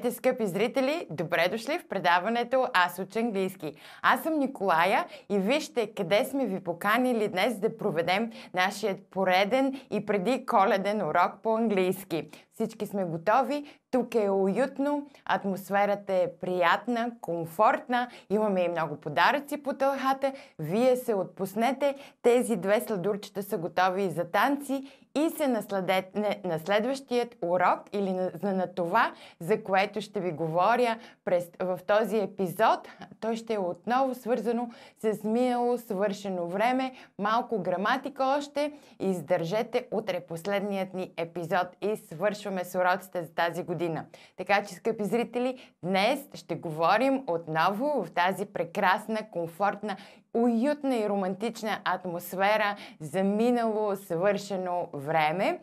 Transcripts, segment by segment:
Здравейте, скъпи зрители! Добре дошли в предаването Аз уча английски. Аз съм Николая и вижте къде сме ви поканили днес да проведем нашия пореден и преди коледен урок по английски. Всички сме готови, тук е уютно, атмосферата е приятна, комфортна, имаме и много подаръци по тълхата. Вие се отпуснете, тези две сладурчета са готови и за танци и се насладете на следващият урок или на, на това, за което ще ви говоря през, в този епизод. Той ще е отново свързано с минало свършено време, малко граматика още. Издържете утре последният ни епизод и свършваме с уроците за тази година. Така че, скъпи зрители, днес ще говорим отново в тази прекрасна, комфортна уютна и романтична атмосфера за минало съвършено време.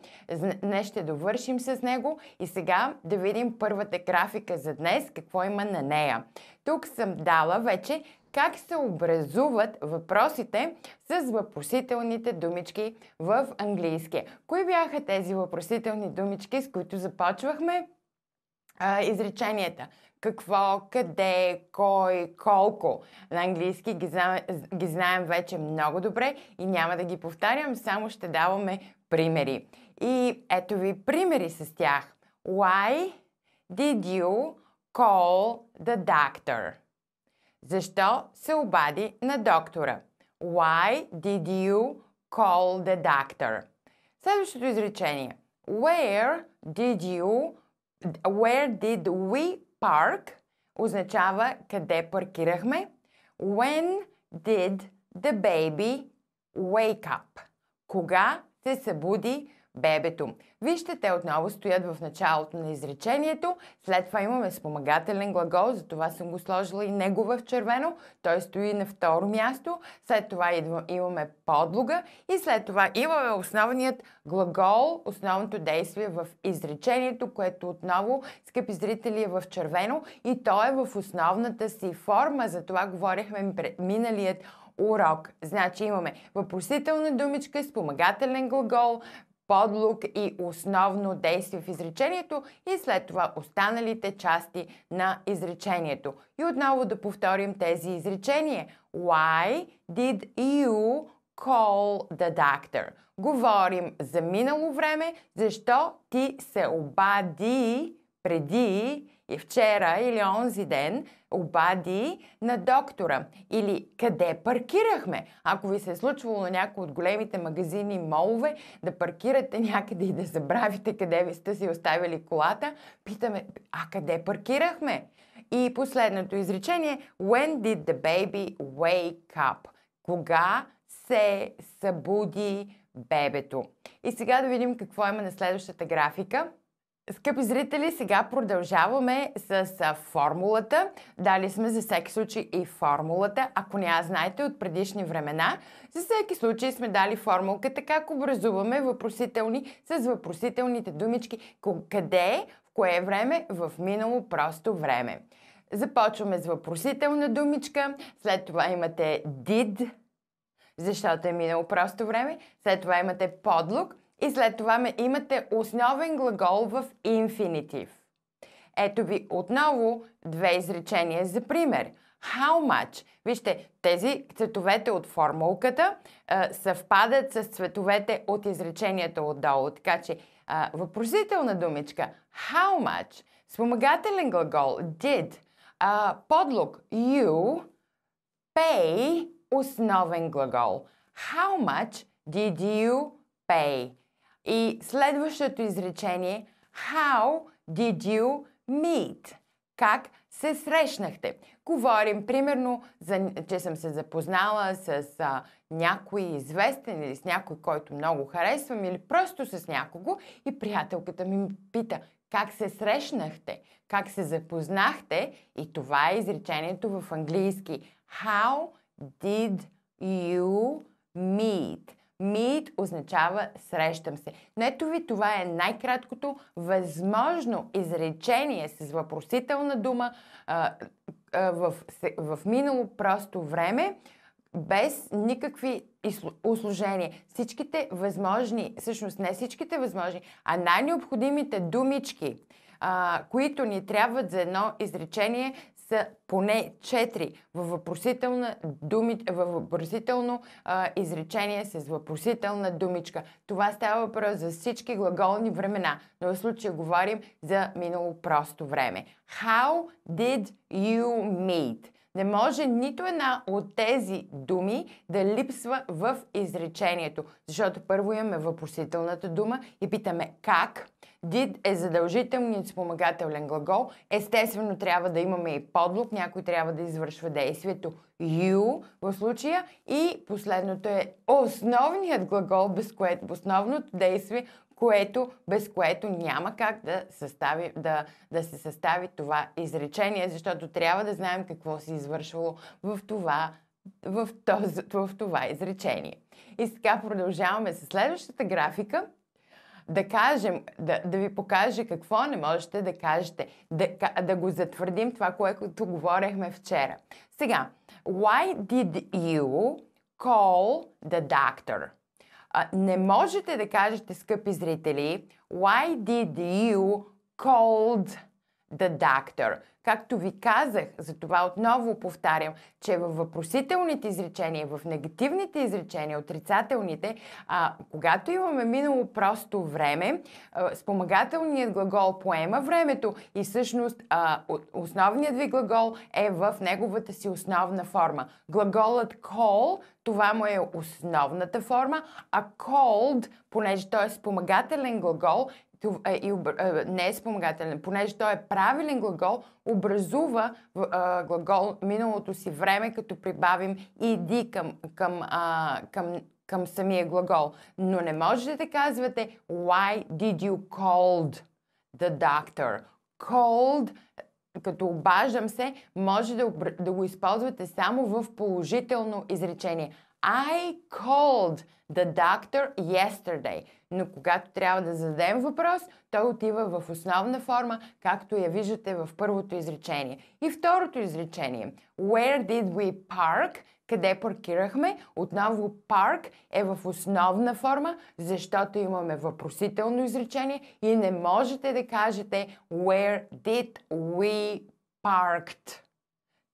Днес ще довършим с него и сега да видим първата графика за днес, какво има на нея. Тук съм дала вече как се образуват въпросите с въпросителните думички в английския. Кои бяха тези въпросителни думички, с които започвахме а, изреченията? какво, къде, кой, колко. На английски ги знаем, ги знаем вече много добре и няма да ги повтарям, само ще даваме примери. И ето ви примери с тях. Why did you call the doctor? Защо се обади на доктора? Why did you call the doctor? Следващото изречение. Where did you Where did we park означава къде паркирахме. When did the baby wake up? Кога се събуди бебето. Вижте, те отново стоят в началото на изречението, след това имаме спомагателен глагол, затова съм го сложила и него в червено, той стои на второ място, след това имаме подлога и след това имаме основният глагол, основното действие в изречението, което отново, скъпи зрители, е в червено и то е в основната си форма, за това говорихме миналият урок. Значи имаме въпросителна думичка, спомагателен глагол, подлог и основно действие в изречението и след това останалите части на изречението. И отново да повторим тези изречения. Why did you call the doctor? Говорим за минало време, защо ти се обади преди и е вчера или онзи ден обади на доктора или къде паркирахме. Ако ви се е случвало на някои от големите магазини, молове, да паркирате някъде и да забравите къде ви сте си оставили колата, питаме, а къде паркирахме? И последното изречение, when did the baby wake up? Кога се събуди бебето? И сега да видим какво има на следващата графика. Скъпи зрители, сега продължаваме с формулата. Дали сме за всеки случай и формулата. Ако не знаете от предишни времена, за всеки случай сме дали формулката как образуваме въпросителни с въпросителните думички. Къде, в кое време, в минало просто време. Започваме с въпросителна думичка, след това имате did, защото е минало просто време, след това имате подлог – и след това ме имате основен глагол в инфинитив. Ето ви отново две изречения за пример. How much? Вижте, тези цветовете от формулката а, съвпадат с цветовете от изреченията отдолу. Така че а, въпросителна думичка How much? Спомагателен глагол did. А, подлог you. Pay. Основен глагол. How much did you pay? И следващото изречение How did you meet? Как се срещнахте? Говорим примерно, за, че съм се запознала с а, някой известен или с някой, който много харесвам или просто с някого и приятелката ми пита как се срещнахте, как се запознахте и това е изречението в английски. How did you meet? Meet означава срещам се. Нето ви, това е най-краткото възможно изречение с въпросителна дума а, а, в, в минало просто време, без никакви услужения. Всичките възможни, всъщност не всичките възможни, а най-необходимите думички – а, които ни трябват за едно изречение, са поне 4 във въпросително, думи, във въпросително а, изречение с въпросителна думичка. Това става въпрос за всички глаголни времена, но в случая говорим за минало просто време. How did you meet? Не може нито една от тези думи да липсва в изречението, защото първо имаме въпросителната дума и питаме как. Did е задължителният спомагателен глагол. Естествено трябва да имаме и подлог, някой трябва да извършва действието you в случая. И последното е основният глагол, без което основното действие, което, без което няма как да, състави, да, да се състави това изречение, защото трябва да знаем какво се е извършвало в това, в, този, в това изречение. И сега продължаваме с следващата графика да кажем, да, да ви покаже какво не можете да кажете, да, да го затвърдим това, което говорехме вчера. Сега, why did you call the doctor? не можете да кажете, скъпи зрители, why did you called The Doctor. Както ви казах, затова отново повтарям, че във въпросителните изречения, в негативните изречения, отрицателните, а, когато имаме минало просто време, а, спомагателният глагол поема времето и всъщност а, основният ви глагол е в неговата си основна форма. Глаголът call, това му е основната форма, а Cold, понеже той е спомагателен глагол, това, е и е, не е спомагателен, понеже той е правилен глагол, образува а, глагол миналото си време, като прибавим иди към, към, а, към, към самия глагол. Но не можете да казвате Why did you called the doctor? Called, като обаждам се, може да, да го използвате само в положително изречение. I called the doctor yesterday но когато трябва да зададем въпрос, той отива в основна форма, както я виждате в първото изречение. И второто изречение. Where did we park? Къде паркирахме? Отново парк е в основна форма, защото имаме въпросително изречение и не можете да кажете Where did we parked?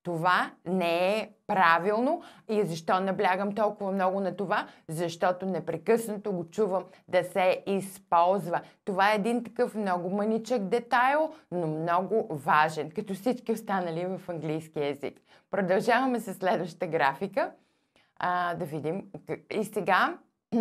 Това не е правилно и защо наблягам толкова много на това? Защото непрекъснато го чувам да се използва. Това е един такъв много маничък детайл, но много важен, като всички останали в английски язик. Продължаваме с следващата графика. А, да видим. И сега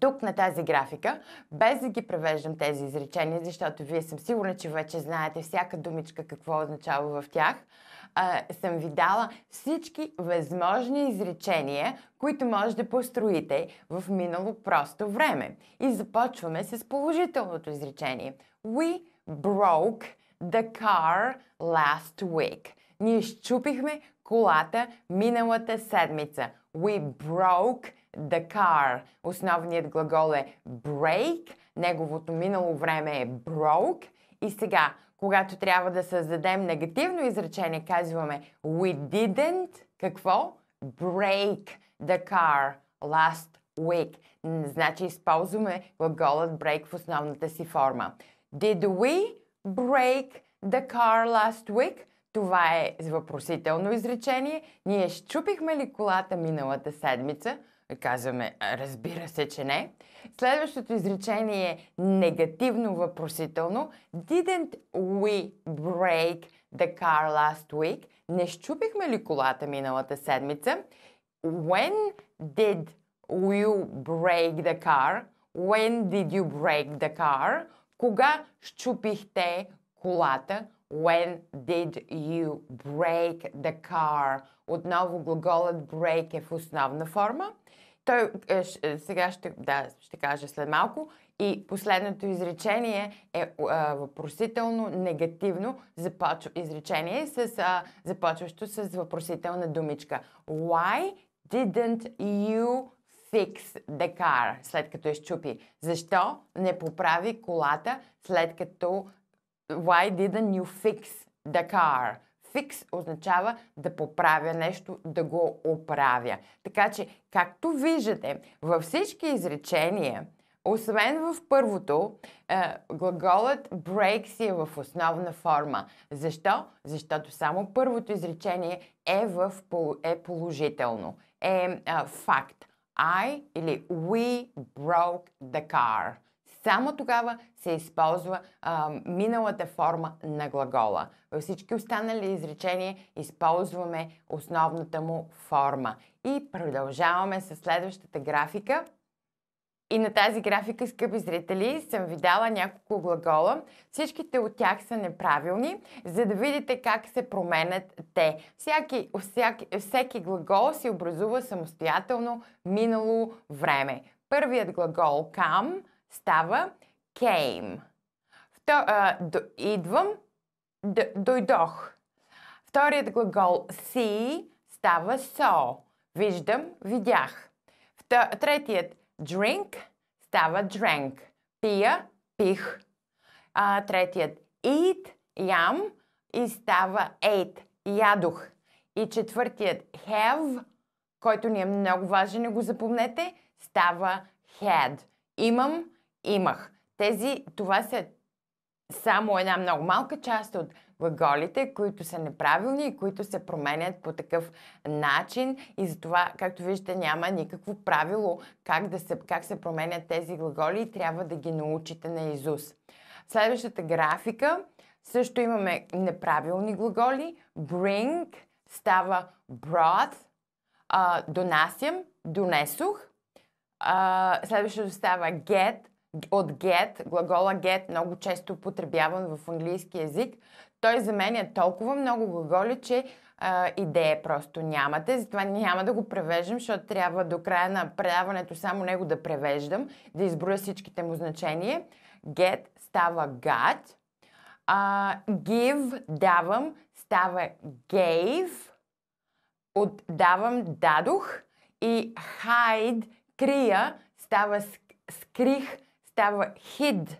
тук на тази графика, без да ги превеждам тези изречения, защото вие съм сигурна, че вече знаете всяка думичка какво означава в тях – а, съм ви дала всички възможни изречения, които може да построите в минало просто време. И започваме с положителното изречение. We broke the car last week. Ние щупихме колата миналата седмица. We broke the car. Основният глагол е break, неговото минало време е broke. И сега когато трябва да създадем негативно изречение, казваме We didn't, какво? Break the car last week. Значи използваме глаголът break в основната си форма. Did we break the car last week? Това е въпросително изречение. Ние щупихме ли колата миналата седмица? Казваме, разбира се, че не. Следващото изречение е негативно въпросително. Didn't we break the car last week? Не щупихме ли колата миналата седмица? When did you break the car? When did you break the car? Кога щупихте колата? When did you break the car? Отново глаголът break е в основна форма. Той е, е сега ще, да, ще кажа след малко. И последното изречение е, е въпросително, негативно започва, изречение с, а, започващо с въпросителна думичка. Why didn't you fix the car, след като изчупи. Защо не поправи колата, след като Why didn't you fix the car? Fix означава да поправя нещо, да го оправя. Така че, както виждате, във всички изречения, освен в първото, е, глаголът break си е в основна форма. Защо? Защото само първото изречение е, в, е положително. Е факт. I или we broke the car. Само тогава се използва а, миналата форма на глагола. Във всички останали изречения използваме основната му форма. И продължаваме с следващата графика. И на тази графика, скъпи зрители, съм ви дала няколко глагола. Всичките от тях са неправилни, за да видите как се променят те. Всяки, всяки, всеки глагол се образува самостоятелно минало време. Първият глагол към става came. Втор, а, до, идвам, д, дойдох. Вторият глагол see става saw. Виждам, видях. Втор, третият drink става drank. Пия, пих. А, третият eat, ям и става ate, ядох. И четвъртият have, който ни е много важен, не го запомнете, става had. Имам, имах. Тези, това са само една много малка част от глаголите, които са неправилни и които се променят по такъв начин. И затова, както виждате, няма никакво правило как, да се, как се променят тези глаголи и трябва да ги научите на Изус. Следващата графика също имаме неправилни глаголи. Bring става brought. А, донасям, донесох. А, следващото става get, от get, глагола get, много често употребяван в английски язик, той заменя е толкова много глаголи, че а, идея просто нямате. Затова няма да го превеждам, защото трябва до края на предаването само него да превеждам, да изброя всичките му значения. Get става got. А, give, давам, става gave. Отдавам, дадох. И hide, крия, става скрих, става hid.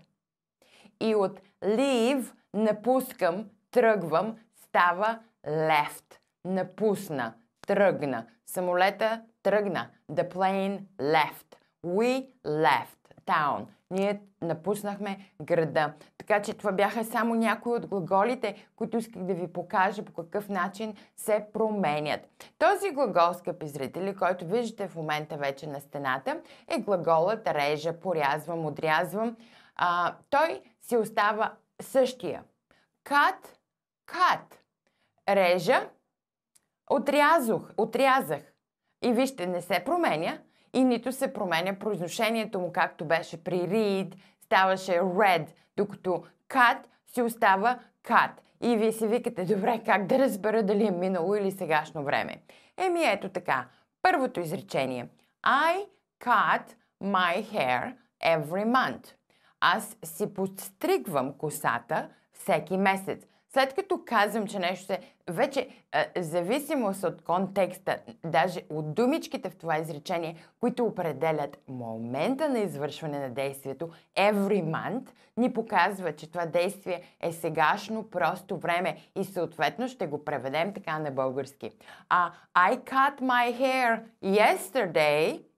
И от leave напускам, тръгвам, става left. Напусна, тръгна. Самолета тръгна. The plane left. We left town. Ние напуснахме града. Така че това бяха само някои от глаголите, които исках да ви покажа по какъв начин се променят. Този глагол, скъпи зрители, който виждате в момента вече на стената, е глаголът режа, порязвам, отрязвам. А, той си остава същия. Кат, кат. Режа, отрязох, отрязах. И вижте, не се променя, и нито се променя произношението му, както беше при read, ставаше red, докато cut си остава cut. И вие си викате, добре, как да разбера дали е минало или сегашно време. Еми ето така. Първото изречение. I cut my hair every month. Аз си подстригвам косата всеки месец. След като казвам, че нещо е, вече е, зависимост от контекста, даже от думичките в това изречение, които определят момента на извършване на действието, every month ни показва, че това действие е сегашно просто време и съответно ще го преведем така на български. А, I cut my hair yesterday –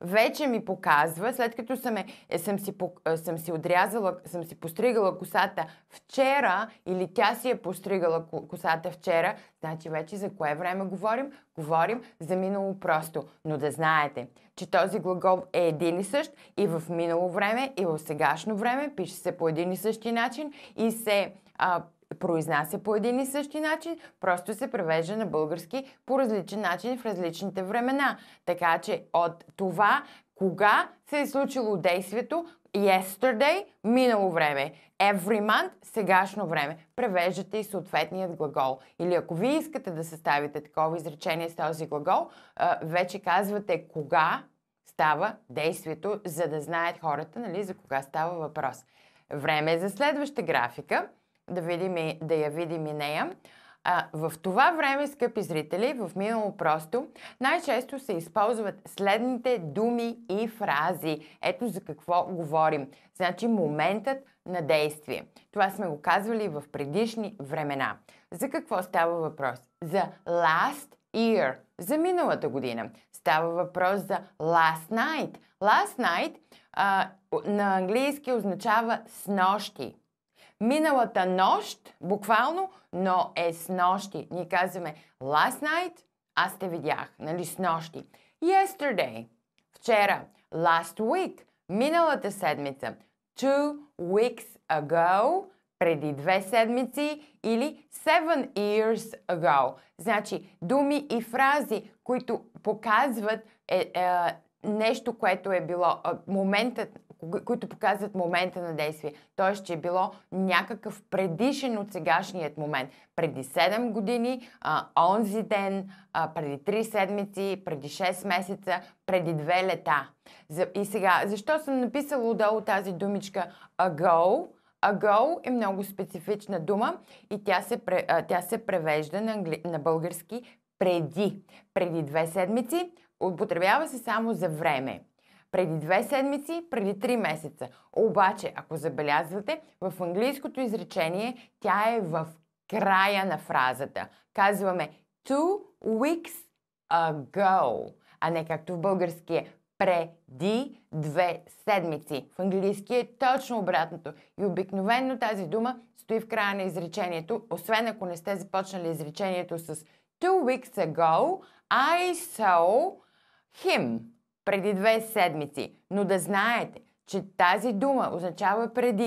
вече ми показва, след като съм, е, е съм, си, е, съм си отрязала, съм си постригала косата вчера или тя си е постригала косата вчера, значи вече за кое време говорим? Говорим за минало просто. Но да знаете, че този глагол е един и същ и в минало време, и в сегашно време, пише се по един и същи начин и се а, произнася по един и същи начин, просто се превежда на български по различен начин в различните времена. Така че от това кога се е случило действието, yesterday, минало време, every month, сегашно време. Превеждате и съответният глагол. Или ако вие искате да съставите такова изречение с този глагол, вече казвате кога става действието, за да знаят хората нали, за кога става въпрос. Време е за следваща графика да, видим и, да я видим и нея. А, в това време, скъпи зрители, в минало просто, най-често се използват следните думи и фрази. Ето за какво говорим. Значи моментът на действие. Това сме го казвали в предишни времена. За какво става въпрос? За last year, за миналата година. Става въпрос за last night. Last night а, на английски означава с нощи миналата нощ, буквално, но е с нощи. Ние казваме last night, аз те видях, нали, с нощи. Yesterday, вчера. Last week, миналата седмица. Two weeks ago, преди две седмици или seven years ago. Значи думи и фрази, които показват е, е, нещо, което е било моментът, които показват момента на действие. Т.е. че е било някакъв предишен от сегашният момент. Преди 7 години, а, онзи ден, а, преди 3 седмици, преди 6 месеца, преди 2 лета. За, и сега, защо съм написала отдолу тази думичка ago? Ago е много специфична дума и тя се, тя се превежда на, англи... на български преди. Преди две седмици, Употребява се само за време. Преди две седмици, преди три месеца. Обаче, ако забелязвате, в английското изречение тя е в края на фразата. Казваме two weeks ago, а не както в българския е, преди две седмици. В английски е точно обратното. И обикновенно тази дума стои в края на изречението, освен ако не сте започнали изречението с Two weeks ago I saw Хим преди две седмици. Но да знаете, че тази дума означава преди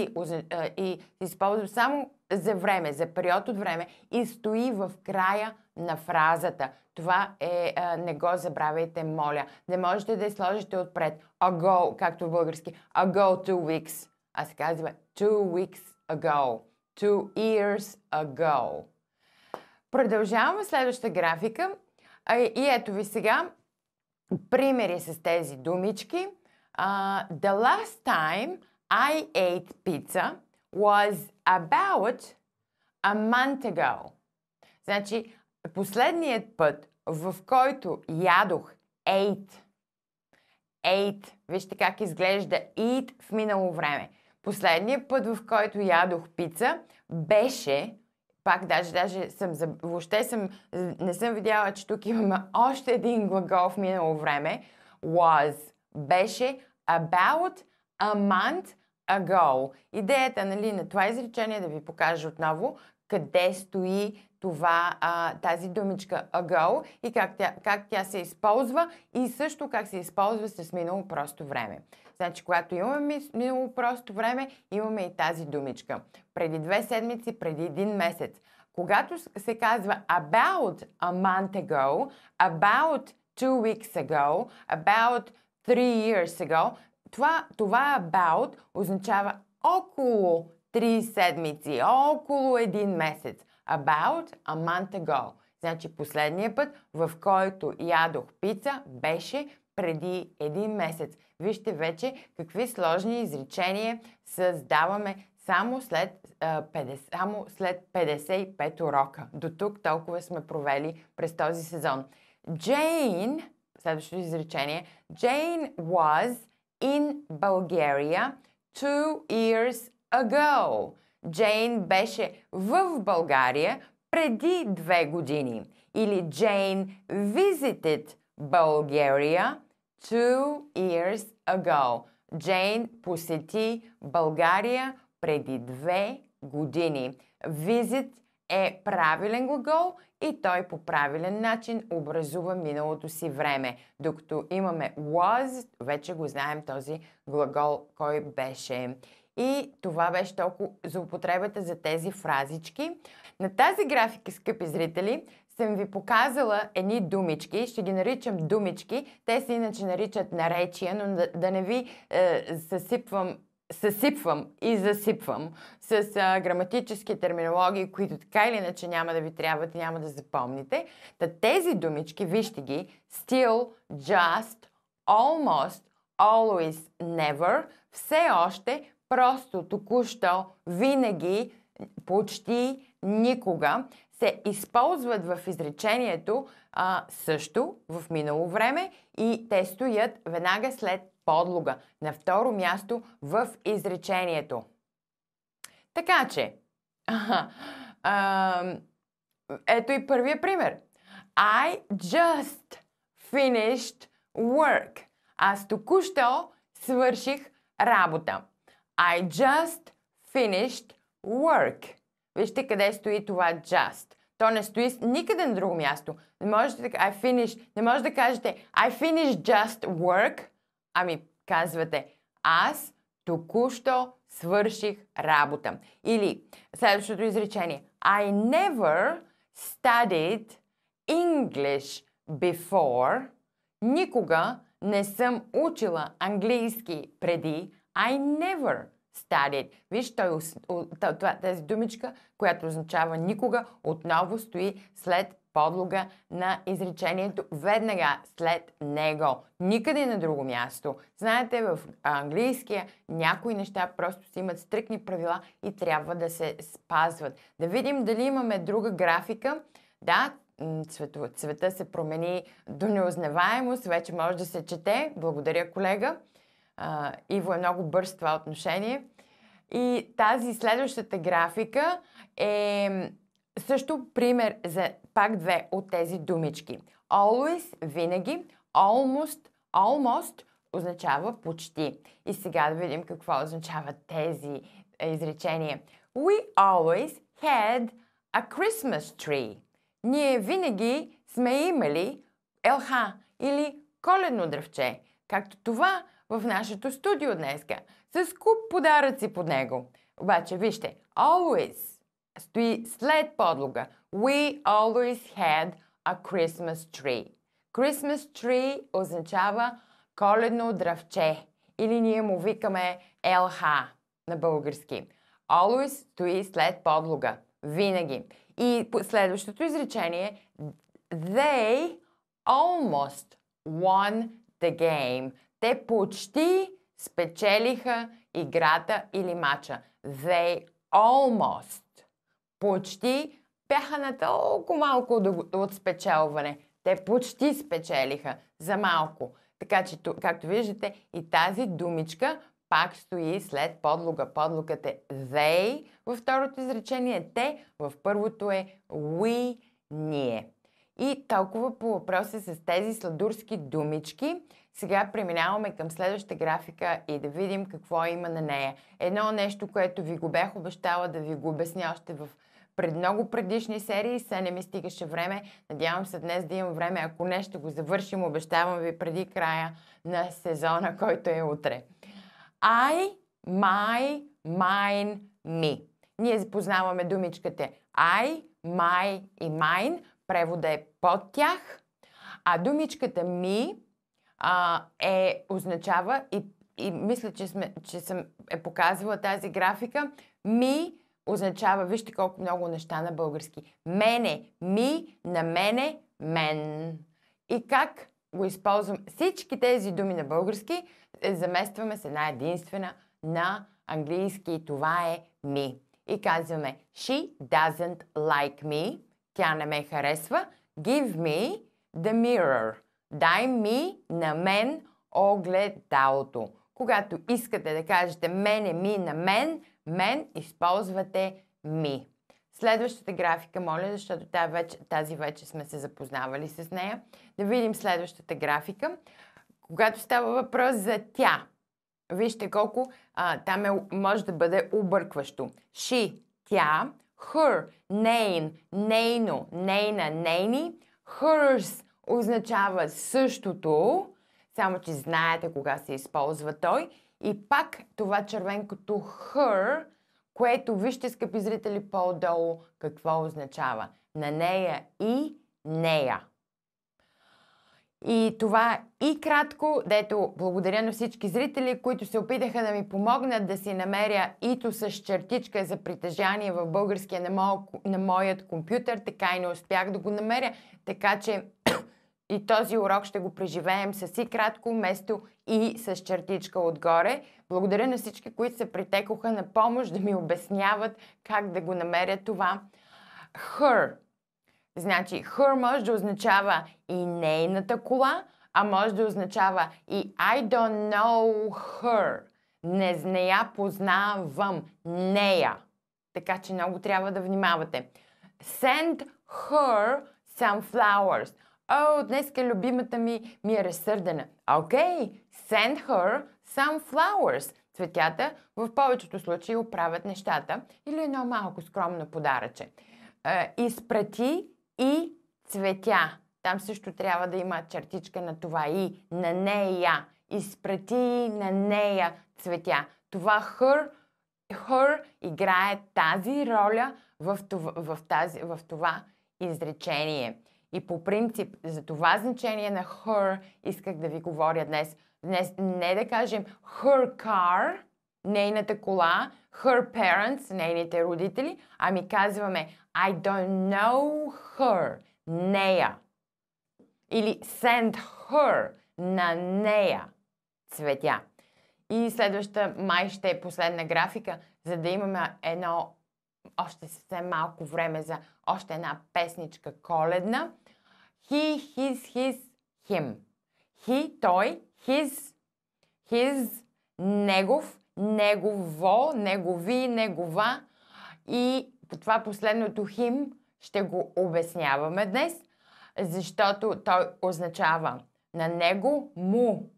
и се използва само за време, за период от време и стои в края на фразата. Това е, а, не го забравяйте, моля. Не можете да я сложите отпред. Ago, както в български. Ago two weeks. А се казва two weeks ago. Two years ago. Продължаваме следващата графика. И ето ви сега примери с тези думички. Uh, the last time I ate pizza was about a month ago. Значи, последният път, в който ядох ate, ate, вижте как изглежда eat в минало време. Последният път, в който ядох пица, беше пак даже, даже съм, въобще съм, не съм видяла, че тук имаме още един глагол в минало време. Was беше about a month ago. Идеята нали, на това изречение да ви покажа отново къде стои това, а, тази думичка ago и как тя, как тя се използва и също как се използва с минало просто време. Значи, когато имаме минало просто време, имаме и тази думичка. Преди две седмици, преди един месец. Когато се казва about a month ago, about two weeks ago, about three years ago, това, това about означава около Три седмици, около един месец. About a month ago. Значи последния път, в който ядох пица, беше преди един месец. Вижте вече какви сложни изречения създаваме само след, 50, само след 55 урока. До тук толкова сме провели през този сезон. Джейн, следващото изречение, Джейн was in Bulgaria two years ago. Джейн беше в България преди две години. Или Jane visited Bulgaria two years ago. Джейн посети България преди две години. Visit е правилен глагол и той по правилен начин образува миналото си време. Докато имаме was, вече го знаем този глагол кой беше. И това беше толкова за употребата за тези фразички. На тази графика, скъпи зрители, съм ви показала едни думички, ще ги наричам думички, те се иначе наричат наречия, но да, да не ви е, съсипвам съсипвам и засипвам с е, граматически терминологии, които така или иначе няма да ви трябват и няма да запомните. Та тези думички, вижте ги, still, just, almost, always, never, все още, просто току-що, винаги, почти никога се използват в изречението а, също в минало време и те стоят веднага след подлога, на второ място в изречението. Така че, а, а, ето и първия пример. I just finished work. Аз току-що свърших работа. I just finished work. Вижте къде стои това just. То не стои никъде на друго място. Не можете да, I finish, не може да кажете I finished just work. Ами казвате аз току-що свърших работа. Или следващото изречение. I never studied English before. Никога не съм учила английски преди. I never studied. Виж, той, тази думичка, която означава никога, отново стои след подлога на изречението веднага след него. Никъде на друго място. Знаете, в английския някои неща просто си имат стрикни правила и трябва да се спазват. Да видим дали имаме друга графика. Да, цвета, цвета се промени до неузнаваемост, вече може да се чете. Благодаря, колега а, Иво е много бърз в това отношение. И тази следващата графика е също пример за пак две от тези думички. Always, винаги, almost, almost означава почти. И сега да видим какво означават тези изречения. We always had a Christmas tree. Ние винаги сме имали елха или коледно дръвче. Както това в нашето студио днеска, с куп подаръци под него. Обаче вижте, always стои след подлога. We always had a Christmas tree. Christmas tree означава коледно дръвче или ние му викаме LH на български. Always стои след подлога. Винаги. И следващото изречение They almost won the game. Те почти спечелиха играта или мача. They almost почти бяха на толкова малко от спечелване. Те почти спечелиха за малко. Така че, както виждате, и тази думичка пак стои след подлога. Подлогът е they във второто изречение, те, в първото е we, ние. И толкова по въпроси с тези сладурски думички. Сега преминаваме към следващата графика и да видим какво има на нея. Едно нещо, което ви го бях обещала да ви го обясня още в пред много предишни серии, се не ми стигаше време. Надявам се днес да имам време. Ако не, ще го завършим, обещавам ви преди края на сезона, който е утре. I, my, mine, me. Ние запознаваме думичката I, my и mine, превода е под тях, а думичката ми а, е, означава и, и мисля, че, сме, че съм е показвала тази графика, ми означава, вижте колко много неща на български. Мене, ми, на мене, мен. И как го използвам всички тези думи на български, е, заместваме с една единствена на английски. Това е ми. И казваме She doesn't like me тя не ме харесва. Give me the mirror. Дай ми на мен огледалото. Когато искате да кажете мене, ми, на мен, мен, използвате ми. Следващата графика, моля, защото тази вече, тази вече сме се запознавали с нея. Да видим следващата графика. Когато става въпрос за тя, вижте колко а, там е, може да бъде объркващо. Ши, тя, Her, nein, нейно, нейна, нейни. Hers означава същото, само че знаете кога се използва той. И пак това червенкото her, което вижте, скъпи зрители, по-долу какво означава. На нея и нея. И това и кратко, дето благодаря на всички зрители, които се опитаха да ми помогнат да си намеря ито с чертичка за притежание в българския на, мо... на моят компютър, така и не успях да го намеря, така че и този урок ще го преживеем с и кратко место и с чертичка отгоре. Благодаря на всички, които се притекоха на помощ да ми обясняват как да го намеря това. Her Значи her може да означава и нейната кола, а може да означава и I don't know her. Не, нея я познавам. Нея. Така че много трябва да внимавате. Send her some flowers. О, днес е любимата ми ми е разсърдена. Окей, okay. send her some flowers. Цветята в повечето случаи оправят нещата или едно малко скромно подаръче. Е, изпрати и цветя. Там също трябва да има чертичка на това и, на нея. Изпрати на нея цветя. Това her, her играе тази роля в това, в, тази, в това изречение. И по принцип, за това значение на her исках да ви говоря днес. Днес не да кажем her car, нейната кола, her parents, нейните родители, ами казваме I don't know her, нея. Или send her, на нея, цветя. И следваща май ще е последна графика, за да имаме едно още съвсем малко време за още една песничка коледна. He, his, his, him. He, той, his, his, негов, негово, негови, негова. И това последното хим ще го обясняваме днес, защото той означава на него му,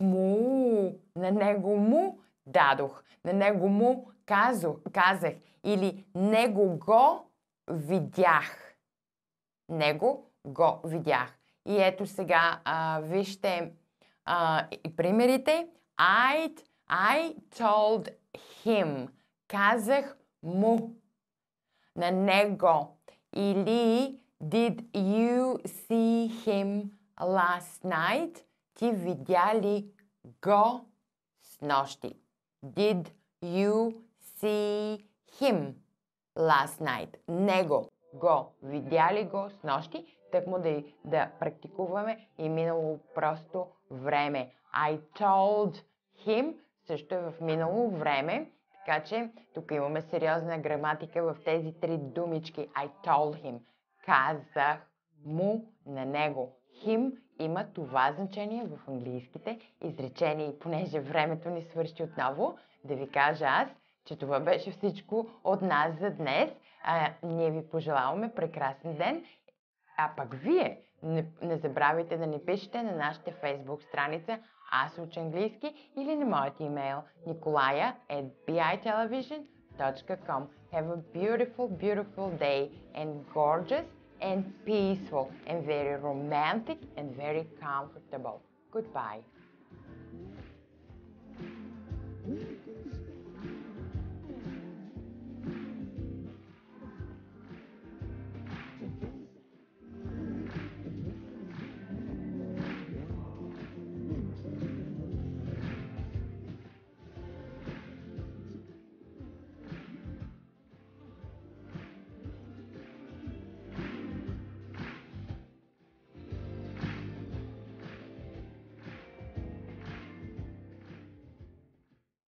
му, на него му дадох, на него му казо, казах или него го видях. Него го видях. И ето сега а, вижте а, и примерите. I'd I told him. Казах му. На него. Или Did you see him last night? Ти видя ли го с нощи? Did you see him last night? Него. Го. Видя ли го с нощи? Так му да, да практикуваме и минало просто време. I told him също е в минало време, така че тук имаме сериозна граматика в тези три думички. I told him. Казах му на него. Him има това значение в английските изречения и понеже времето ни свърши отново, да ви кажа аз, че това беше всичко от нас за днес. А, ние ви пожелаваме прекрасен ден, а пък вие не, не забравяйте да ни пишете на нашата фейсбук страница аз уча английски или на моят имейл nikolaya at bitelevision.com. Have a beautiful, beautiful day and gorgeous and peaceful and very romantic and very comfortable. Goodbye.